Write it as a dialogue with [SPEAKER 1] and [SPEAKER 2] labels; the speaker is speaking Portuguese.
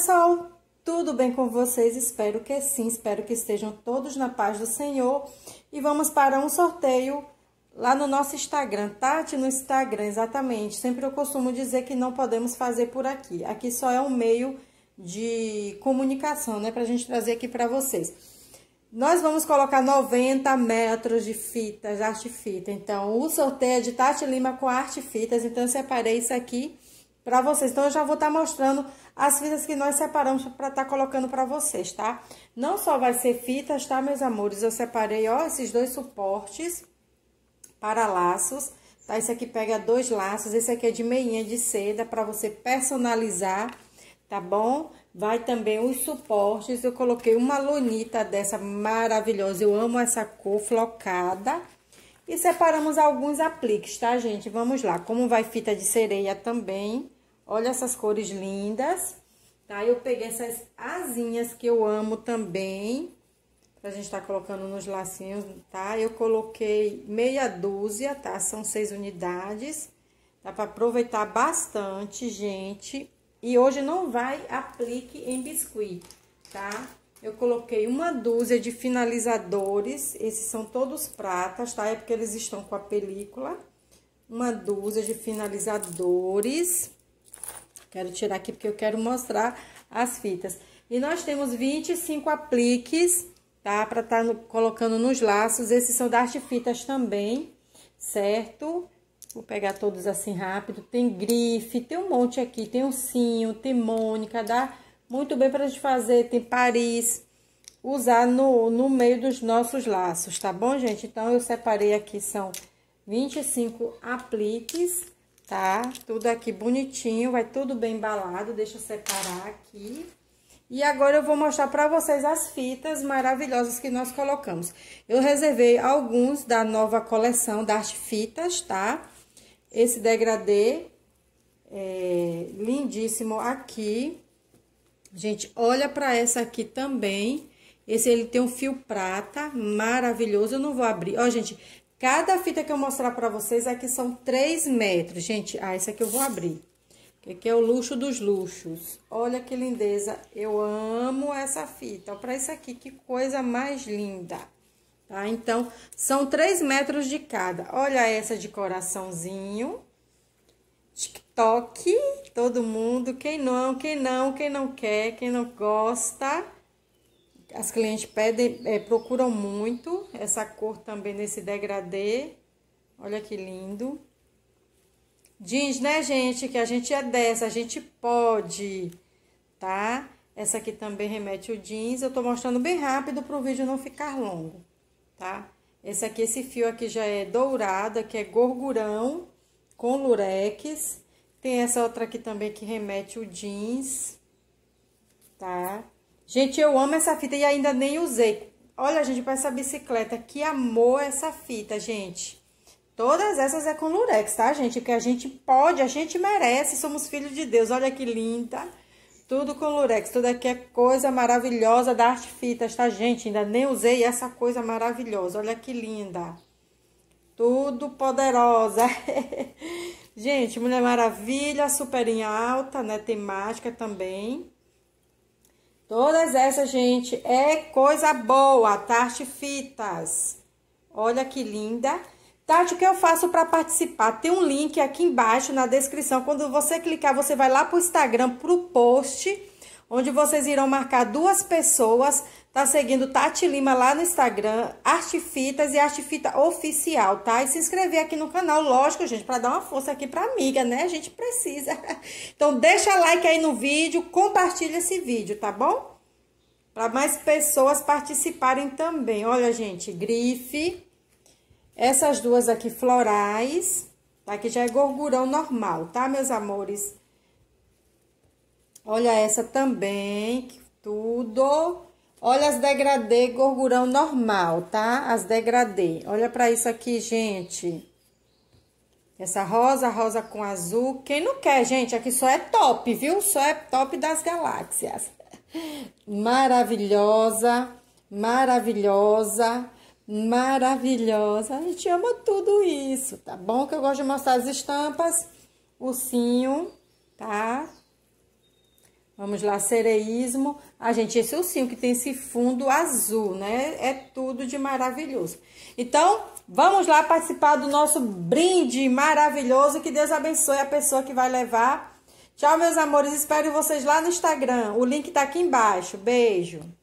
[SPEAKER 1] pessoal, tudo bem com vocês? Espero que sim, espero que estejam todos na paz do Senhor. E vamos para um sorteio lá no nosso Instagram, Tati no Instagram, exatamente. Sempre eu costumo dizer que não podemos fazer por aqui. Aqui só é um meio de comunicação, né, pra gente trazer aqui para vocês. Nós vamos colocar 90 metros de fitas, arte fita. Então, o sorteio é de Tati Lima com arte fitas. Então, eu separei isso aqui para vocês. Então, eu já vou estar tá mostrando as fitas que nós separamos para estar tá colocando para vocês, tá? Não só vai ser fitas, tá, meus amores? Eu separei, ó, esses dois suportes para laços, tá? Esse aqui pega dois laços, esse aqui é de meinha de seda para você personalizar, tá bom? Vai também os suportes, eu coloquei uma lonita dessa maravilhosa, eu amo essa cor flocada. E separamos alguns apliques, tá, gente? Vamos lá, como vai fita de sereia também. Olha essas cores lindas, tá? Eu peguei essas asinhas que eu amo também, pra gente tá colocando nos lacinhos, tá? Eu coloquei meia dúzia, tá? São seis unidades, dá pra aproveitar bastante, gente. E hoje não vai aplique em biscuit, tá? Eu coloquei uma dúzia de finalizadores, esses são todos pratas, tá? É porque eles estão com a película. Uma dúzia de finalizadores. Quero tirar aqui porque eu quero mostrar as fitas. E nós temos 25 apliques, tá? Pra estar tá colocando nos laços. Esses são da Arte Fitas também, certo? Vou pegar todos assim rápido. Tem grife, tem um monte aqui. Tem um cinho, tem mônica, dá muito bem pra gente fazer. Tem Paris, usar no, no meio dos nossos laços, tá bom, gente? Então, eu separei aqui, são 25 apliques tá? Tudo aqui bonitinho, vai tudo bem embalado, deixa eu separar aqui. E agora eu vou mostrar pra vocês as fitas maravilhosas que nós colocamos. Eu reservei alguns da nova coleção das fitas, tá? Esse degradê é lindíssimo aqui. Gente, olha pra essa aqui também. Esse ele tem um fio prata maravilhoso, eu não vou abrir. Ó, gente, Cada fita que eu mostrar pra vocês aqui são 3 metros. Gente, ah, esse aqui eu vou abrir. Que aqui é o luxo dos luxos. Olha que lindeza. Eu amo essa fita. Olha pra isso aqui, que coisa mais linda. Tá? Então, são 3 metros de cada. Olha essa de coraçãozinho. TikTok, todo mundo. Quem não, quem não, quem não quer, quem não gosta as clientes pedem, é, procuram muito essa cor também nesse degradê. Olha que lindo. jeans, né, gente, que a gente é dessa, a gente pode, tá? Essa aqui também remete o jeans. Eu tô mostrando bem rápido para o vídeo não ficar longo, tá? Esse aqui, esse fio aqui já é dourado, que é gorgurão com lurex. Tem essa outra aqui também que remete o jeans. Gente, eu amo essa fita e ainda nem usei. Olha, gente, para essa bicicleta, que amor essa fita, gente. Todas essas é com lurex, tá, gente? Porque a gente pode, a gente merece, somos filhos de Deus. Olha que linda. Tudo com lurex, tudo aqui é coisa maravilhosa da Arte Fitas, tá, gente? Ainda nem usei essa coisa maravilhosa, olha que linda. Tudo poderosa. gente, Mulher Maravilha, super em alta, né? Temática também. Todas essas, gente, é coisa boa. Tarte fitas. Olha que linda. Tati, o que eu faço para participar? Tem um link aqui embaixo na descrição. Quando você clicar, você vai lá para o Instagram, para o post onde vocês irão marcar duas pessoas. Tá seguindo Tati Lima lá no Instagram, Artifitas e Artifita Oficial, tá? E se inscrever aqui no canal, lógico, gente, para dar uma força aqui pra amiga, né? A gente precisa. Então, deixa like aí no vídeo, compartilha esse vídeo, tá bom? Para mais pessoas participarem também. Olha, gente, grife. Essas duas aqui florais. Aqui tá, já é gorgurão normal, tá, meus amores? Olha essa também, tudo. Olha as degradê gorgurão normal, tá? As degradê. Olha pra isso aqui, gente. Essa rosa, rosa com azul. Quem não quer, gente? Aqui só é top, viu? Só é top das galáxias. Maravilhosa, maravilhosa, maravilhosa. A gente ama tudo isso, tá bom? Que eu gosto de mostrar as estampas. o Ursinho, tá? Vamos lá, sereísmo. Ah, gente, esse é o 5, que tem esse fundo azul, né? É tudo de maravilhoso. Então, vamos lá participar do nosso brinde maravilhoso. Que Deus abençoe a pessoa que vai levar. Tchau, meus amores. Espero vocês lá no Instagram. O link tá aqui embaixo. Beijo.